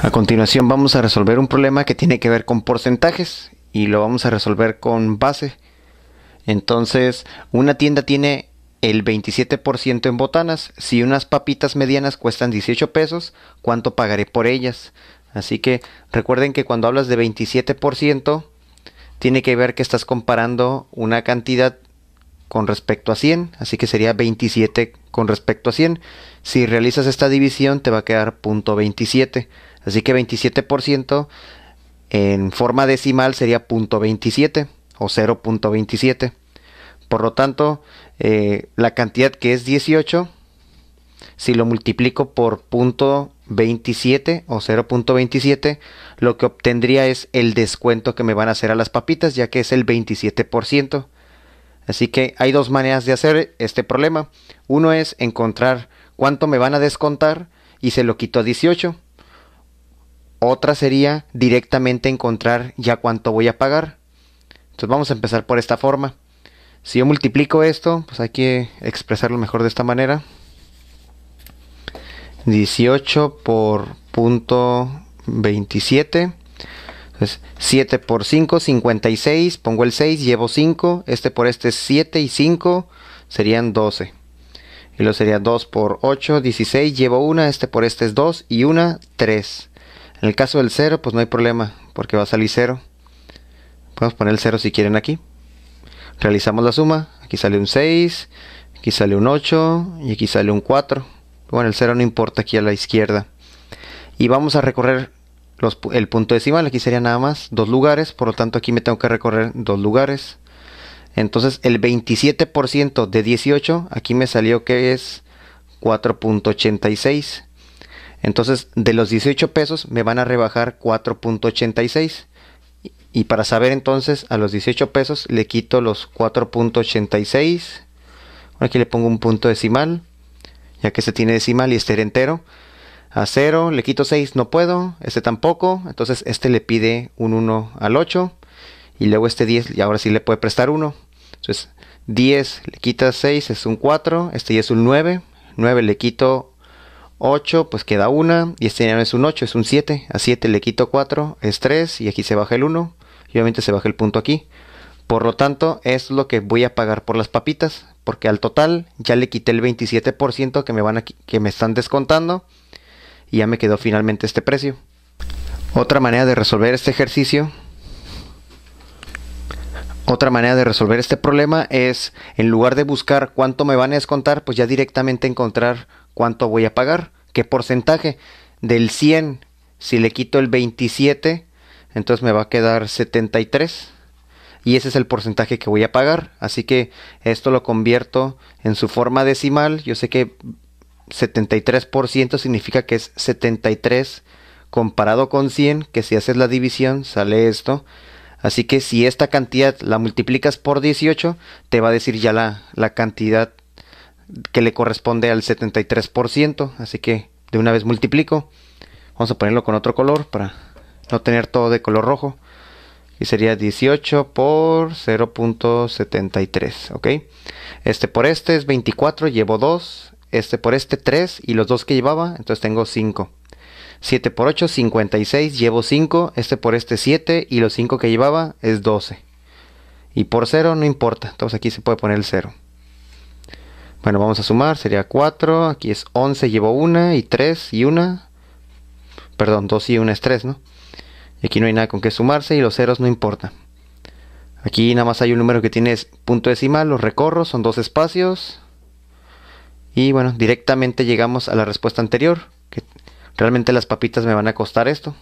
A continuación vamos a resolver un problema que tiene que ver con porcentajes y lo vamos a resolver con base. Entonces, una tienda tiene el 27% en botanas. Si unas papitas medianas cuestan 18 pesos, ¿cuánto pagaré por ellas? Así que recuerden que cuando hablas de 27%, tiene que ver que estás comparando una cantidad con respecto a 100, así que sería 27 con respecto a 100. Si realizas esta división te va a quedar .27, así que 27% en forma decimal sería .27 o 0.27. Por lo tanto, eh, la cantidad que es 18, si lo multiplico por punto 27 o 0.27, lo que obtendría es el descuento que me van a hacer a las papitas, ya que es el 27%. Así que hay dos maneras de hacer este problema. Uno es encontrar cuánto me van a descontar y se lo quito a 18. Otra sería directamente encontrar ya cuánto voy a pagar. Entonces vamos a empezar por esta forma. Si yo multiplico esto, pues hay que expresarlo mejor de esta manera. 18 por punto 27. 7 por 5, 56. Pongo el 6, llevo 5. Este, este, este por este es 7 y 5 serían 12. Y lo sería 2 por 8, 16. Llevo 1. Este por este es 2 y 1, 3. En el caso del 0, pues no hay problema porque va a salir 0. Podemos poner el 0 si quieren aquí. Realizamos la suma. Aquí sale un 6, aquí sale un 8 y aquí sale un 4. Bueno, el 0 no importa aquí a la izquierda. Y vamos a recorrer el punto decimal. Aquí sería nada más dos lugares. Por lo tanto, aquí me tengo que recorrer dos lugares. Entonces, el 27% de 18, aquí me salió que es 4.86. Entonces, de los 18 pesos me van a rebajar 4.86. Y para saber entonces, a los 18 pesos le quito los 4.86. Aquí le pongo un punto decimal ya que este tiene decimal y este era entero. A 0 le quito 6, no puedo, este tampoco, entonces este le pide un 1 al 8 y luego este 10 y ahora sí le puede prestar 1. Entonces 10 le quita 6 es un 4, este ya es un 9, 9 le quito 8 pues queda 1 y este ya no es un 8, es un 7, a 7 le quito 4 es 3 y aquí se baja el 1 y obviamente se baja el punto aquí. Por lo tanto es lo que voy a pagar por las papitas, porque al total ya le quité el 27% que me, van que me están descontando y ya me quedó finalmente este precio. Otra manera de resolver este ejercicio, otra manera de resolver este problema es en lugar de buscar cuánto me van a descontar, pues ya directamente encontrar cuánto voy a pagar, qué porcentaje del 100, si le quito el 27, entonces me va a quedar 73 y ese es el porcentaje que voy a pagar. Así que esto lo convierto en su forma decimal. Yo sé que 73% significa que es 73 comparado con 100, que si haces la división sale esto. Así que si esta cantidad la multiplicas por 18, te va a decir ya la, cantidad que le corresponde al 73%. Así que de una vez multiplico. Vamos a ponerlo con otro color para no tener todo de color rojo y sería 18 por 0.73, ¿ok? Este por este es 24, llevo 2, este por este 3 y los 2 que llevaba, entonces tengo 5. 7 por 8, 56, llevo 5, este por este 7 y los 5 que llevaba es 12. Y por 0 no importa, entonces aquí se puede poner el 0. Bueno, vamos a sumar, sería 4, aquí es 11, llevo 1 y 3 y 1. Perdón, 2 y 1 es 3, ¿no? Aquí no hay nada con que sumarse y los ceros no importan. Aquí nada más hay un número que tiene punto decimal, los recorros son dos espacios. Y bueno, directamente llegamos a la respuesta anterior. Que realmente las papitas me van a costar esto.